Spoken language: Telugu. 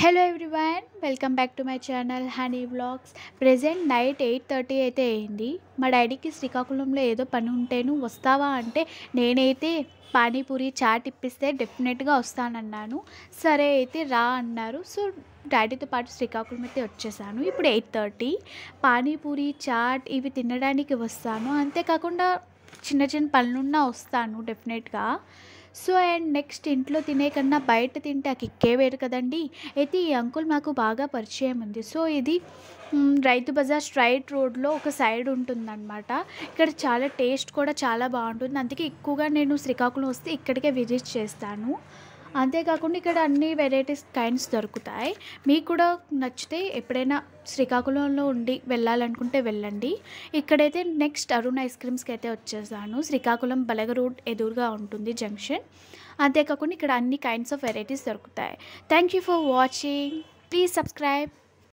hello everyone welcome back to my channel honey vlogs present night eight thirty అయితే అయింది మా డాడీకి శ్రీకాకుళంలో ఏదో పని ఉంటేను వస్తావా అంటే నేనైతే పానీపూరి చాట్ ఇప్పిస్తే డెఫినెట్గా వస్తానన్నాను సరే అయితే రా అన్నారు సో డాడీతో పాటు శ్రీకాకుళం అయితే వచ్చేసాను ఇప్పుడు ఎయిట్ థర్టీ పానీపూరి చాట్ ఇవి తినడానికి వస్తాను అంతేకాకుండా చిన్న చిన్న పనులున్నా వస్తాను డెఫినెట్గా సో అండ్ నెక్స్ట్ ఇంట్లో తినే కన్నా బయట తింటే ఆ కిక్కే వేరు కదండి అయితే ఈ అంకుల్ మాకు బాగా పరిచయం ఉంది సో ఇది రైతు బజార్ స్ట్రైట్ రోడ్లో ఒక సైడ్ ఉంటుందన్నమాట ఇక్కడ చాలా టేస్ట్ కూడా చాలా బాగుంటుంది అందుకే ఎక్కువగా నేను శ్రీకాకుళం వస్తే ఇక్కడికే విజిట్ చేస్తాను అంతేకాకుండా ఇక్కడ అన్ని వెరైటీస్ కైండ్స్ దొరుకుతాయి మీకు కూడా నచ్చితే ఎప్పుడైనా శ్రీకాకుళంలో ఉండి వెళ్ళాలనుకుంటే వెళ్ళండి ఇక్కడైతే నెక్స్ట్ అరుణ్ ఐస్ క్రీమ్స్కి అయితే వచ్చేసాను శ్రీకాకుళం బలగ రోడ్ ఎదురుగా ఉంటుంది జంక్షన్ అంతేకాకుండా ఇక్కడ అన్ని కైండ్స్ ఆఫ్ వెరైటీస్ దొరుకుతాయి thank you for watching please subscribe